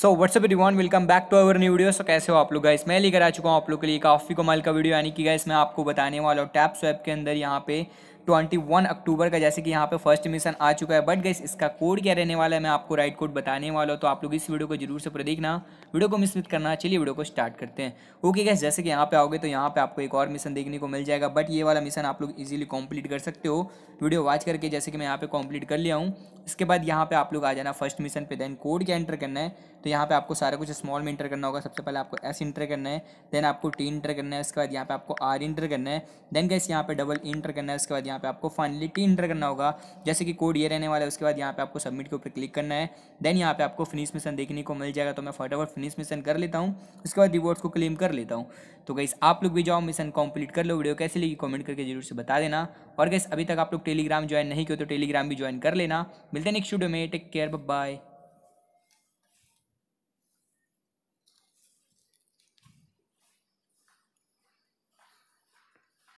so what's up everyone welcome back to our new video so कैसे हो आप लोग गाइस मैं लेकर आ चुका हूँ आप लोग के लिए काफ़ी कमाल का वीडियो यानी कि गाइस मैं आपको बताने वाला हूँ टैप स्वैप के अंदर यहाँ पे 21 अक्टूबर का जैसे कि यहाँ पे फर्स्ट मिशन आ चुका है बट गैस इसका कोड क्या रहने वाला है मैं आपको राइट कोड बताने वाला हूँ तो आप लोग इस वीडियो को जरूर से पूरा देखना वीडियो को मिस मत करना चलिए वीडियो को स्टार्ट करते हैं ओके गैस जैसे कि यहाँ पे आओगे तो यहाँ पे आपको एक और मिशन देखने को मिल जाएगा बट ये वाला मिशन आप लोग ईजिली कम्प्लीट कर सकते हो वीडियो वॉच करके जैसे कि मैं यहाँ पे कम्प्लीट कर लिया हूँ इसके बाद यहाँ पे आप लोग आ जाना फर्स्ट मिशन पे देन कोड क्या एंटर करना है तो यहाँ पे आपको सारा कुछ स्मॉल में इंटर करना होगा सबसे पहले आपको एस इंटर करना है देन आपको टी इंटर करना है उसके बाद यहाँ पे आपको आर इंटर करना है देन गैस यहाँ पे डबल इंटर करना है उसके बाद यहाँ यहाँ पे आपको फाइनलिटी इंटर करना होगा जैसे कि कोड ये रहने वाला है उसके बाद यहाँ पे आपको सबमिट के ऊपर क्लिक करना है देन यहाँ पे आपको फिनिश मिशन देखने को मिल जाएगा तो मैं फटाफट फिनिश मिशन कर लेता हूँ उसके बाद रिवॉर्ड्स को क्लेम कर लेता हूँ तो गैस आप लोग भी जाओ मिशन कंप्लीट कर लो वीडियो कैसे लगी कमेंट करके जरूर से बता देना और गैस अभी तक आप लोग टेलीग्राम ज्वाइन नहीं किया तो टेलीग्राम भी ज्वाइन कर लेना मिलते हैं नेक्स्ट वीडियो में टेक केयर बाय